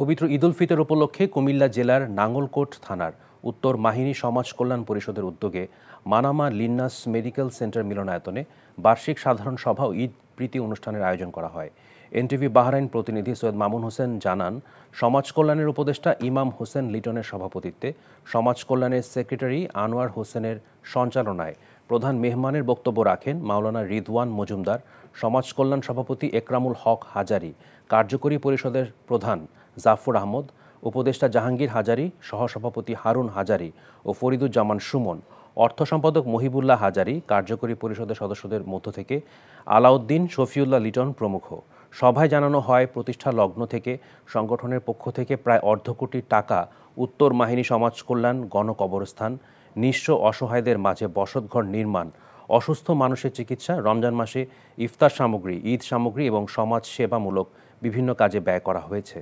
পবিত্র ঈদুল ফিতর উপলক্ষে কুমিল্লা জেলার নাঙ্গলকোট থানার উত্তর মাহিনী সমাজ কল্যাণ পরিষদের উদ্যোগে মানামা লিন্নাস মেডিকেল সেন্টার মিলনায়তনে বার্ষিক সাধারণ সভা ও ঈদ প্রীতি অনুষ্ঠানের আয়োজন করা হয় এনটিভি বাহরাইন প্রতিনিধি সৈয়দ মামুন হোসেন জানান সমাজ কল্যাণের উপদেষ্টা ইমাম হোসেন লিটনের সভাপতিত্বে সমাজ কল্যাণের সেক্রেটারি আনোয়ার হোসেনের সঞ্চালনায় প্রধান মেহমানের বক্তব্য রাখেন মাওলানা রিদওয়ান মজুমদার সমাজ কল্যাণ সভাপতি একরামুল হক হাজারি কার্যকরী পরিষদের প্রধান জাফর আহমদ উপদেষ্টা জাহাঙ্গীর হাজারি সহসভাপতি হারুন হাজারি ও ফরিদুজ্জামান সুমন অর্থ সম্পাদক মহিবুল্লাহ হাজারি কার্যকরী পরিষদের সদস্যদের মধ্য থেকে আলাউদ্দিন শফিউল্লাহ লিটন প্রমুখ সভায় জানানো হয় প্রতিষ্ঠা লগ্ন থেকে সংগঠনের পক্ষ থেকে প্রায় অর্ধ কোটি টাকা উত্তর মাহিনী সমাজ কল্যাণ গণকবরস্থান নিঃস্ব অসহায়দের মাঝে বসতঘর নির্মাণ অসুস্থ মানুষের চিকিৎসা রমজান মাসে ইফতার সামগ্রী ঈদ সামগ্রী এবং সমাজ সেবামূলক বিভিন্ন কাজে ব্যয় করা হয়েছে